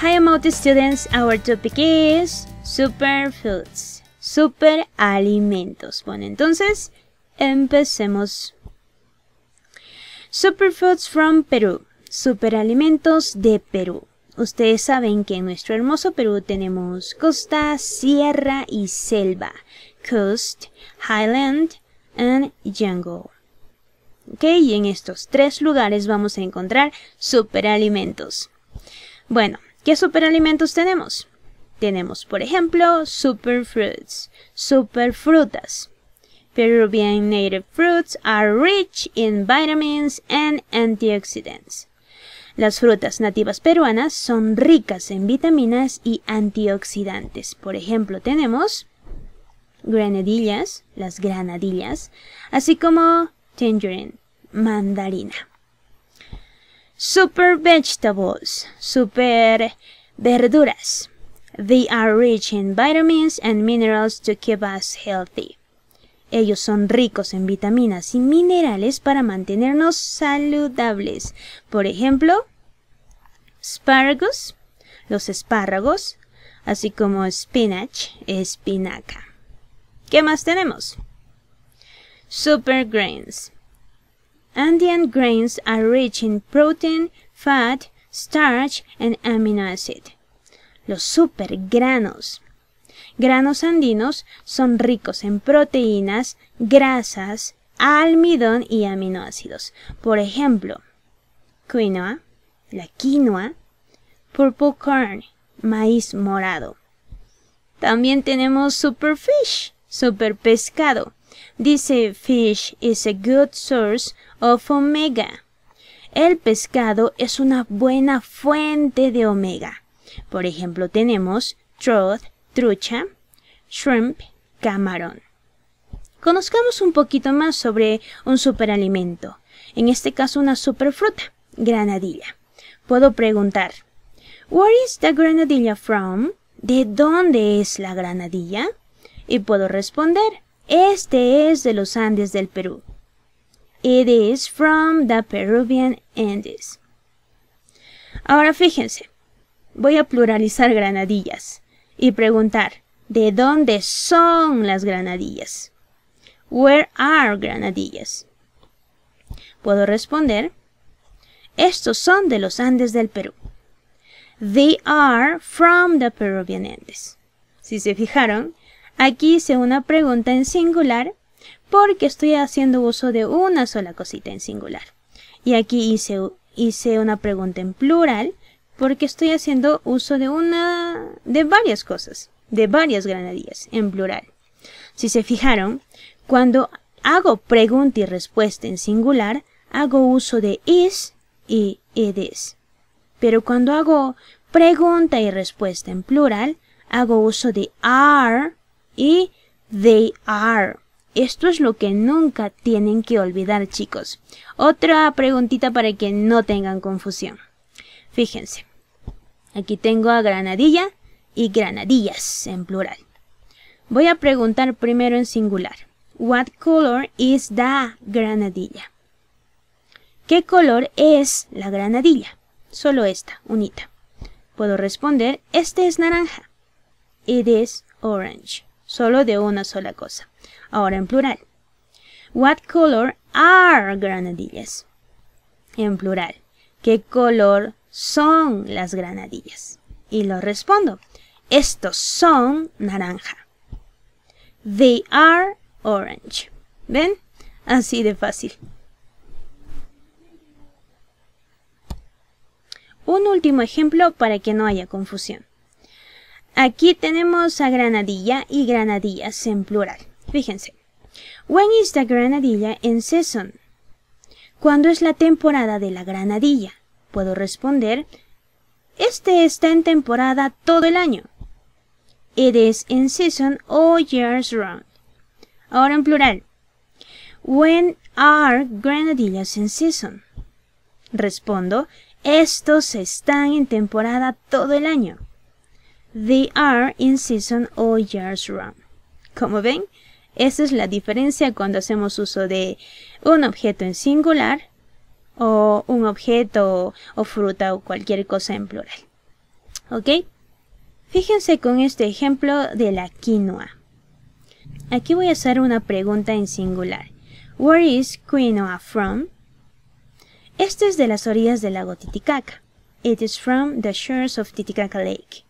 Hi amount students, our topic is superfoods, superalimentos. Bueno, entonces empecemos. Superfoods from Perú, superalimentos de Perú. Ustedes saben que en nuestro hermoso Perú tenemos costa, sierra y selva. Coast, Highland and Jungle. ¿Ok? Y en estos tres lugares vamos a encontrar superalimentos. Bueno, ¿Qué superalimentos tenemos? Tenemos, por ejemplo, superfruits, superfrutas. Peruvian native fruits are rich in vitamins and antioxidants. Las frutas nativas peruanas son ricas en vitaminas y antioxidantes. Por ejemplo, tenemos granadillas, las granadillas, así como tangerine, mandarina. Super vegetables, super verduras. They are rich in vitamins and minerals to keep us healthy. Ellos son ricos en vitaminas y minerales para mantenernos saludables. Por ejemplo, espárragos, los espárragos, así como spinach, espinaca. ¿Qué más tenemos? Super grains Andean grains are rich in protein, fat, starch, and amino acid. Los supergranos. Granos andinos son ricos en proteínas, grasas, almidón y aminoácidos. Por ejemplo, quinoa, la quinoa, purple corn, maíz morado. También tenemos superfish, super pescado. Dice fish is a good source of omega. El pescado es una buena fuente de omega. Por ejemplo, tenemos trout, trucha, shrimp, camarón. Conozcamos un poquito más sobre un superalimento, en este caso una superfruta, granadilla. Puedo preguntar, Where is the granadilla from? ¿De dónde es la granadilla? Y puedo responder, este es de los Andes del Perú. It is from the Peruvian Andes. Ahora fíjense, voy a pluralizar granadillas y preguntar, ¿de dónde son las granadillas? Where are granadillas? Puedo responder, estos son de los Andes del Perú. They are from the Peruvian Andes. Si se fijaron, aquí hice una pregunta en singular porque estoy haciendo uso de una sola cosita en singular. Y aquí hice, una pregunta en plural porque estoy haciendo uso de una de varias cosas, de varias granadillas en plural. Si se fijaron, cuando hago pregunta y respuesta en singular, hago uso de is y it e is. Pero cuando hago pregunta y respuesta en plural, hago uso de are y they are. Esto es lo que nunca tienen que olvidar, chicos. Otra preguntita para que no tengan confusión. Fíjense. Aquí tengo a granadilla y granadillas en plural. Voy a preguntar primero en singular. What color is the granadilla? ¿Qué color es la granadilla? Solo esta, unita. Puedo responder, este es naranja. It is orange solo de una sola cosa. Ahora en plural. What color are granadillas? En plural. ¿Qué color son las granadillas? Y lo respondo. Estos son naranja. They are orange. ¿Ven? Así de fácil. Un último ejemplo para que no haya confusión. Aquí tenemos a granadilla y granadillas en plural. Fíjense. When is the granadilla in season? ¿Cuándo es la temporada de la granadilla? Puedo responder, este está en temporada todo el año. It is in season all years round. Ahora en plural. When are granadillas in season? Respondo, estos están en temporada todo el año. They are in season all years round. Como ven, esa es la diferencia cuando hacemos uso de un objeto en singular o un objeto o fruta o cualquier cosa en plural. ¿Ok? Fíjense con este ejemplo de la quinoa. Aquí voy a hacer una pregunta en singular. Where is quinoa from? Este es de las orillas del lago Titicaca. It is from the shores of Titicaca Lake.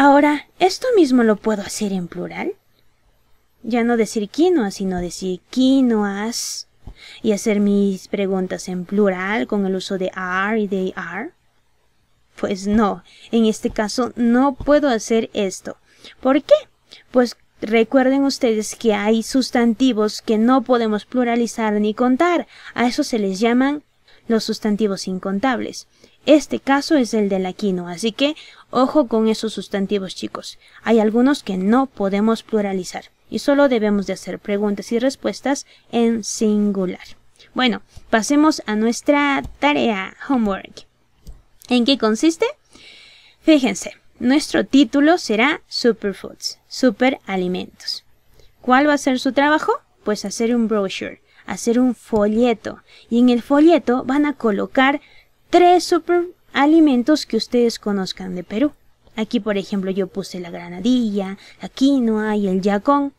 Ahora, ¿esto mismo lo puedo hacer en plural? Ya no decir quinoa, sino decir quinoas y hacer mis preguntas en plural con el uso de are y de are. Pues no, en este caso no puedo hacer esto. ¿Por qué? Pues recuerden ustedes que hay sustantivos que no podemos pluralizar ni contar. A eso se les llaman los sustantivos incontables. Este caso es el del aquino, así que ojo con esos sustantivos chicos. Hay algunos que no podemos pluralizar y solo debemos de hacer preguntas y respuestas en singular. Bueno, pasemos a nuestra tarea, homework. ¿En qué consiste? Fíjense, nuestro título será Superfoods, Superalimentos. ¿Cuál va a ser su trabajo? Pues hacer un brochure, hacer un folleto. Y en el folleto van a colocar tres super alimentos que ustedes conozcan de Perú. Aquí, por ejemplo, yo puse la granadilla, la quinoa y el yacón.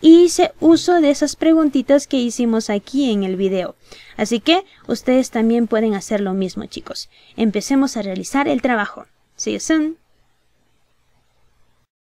Y hice uso de esas preguntitas que hicimos aquí en el video. Así que ustedes también pueden hacer lo mismo, chicos. Empecemos a realizar el trabajo. See you soon.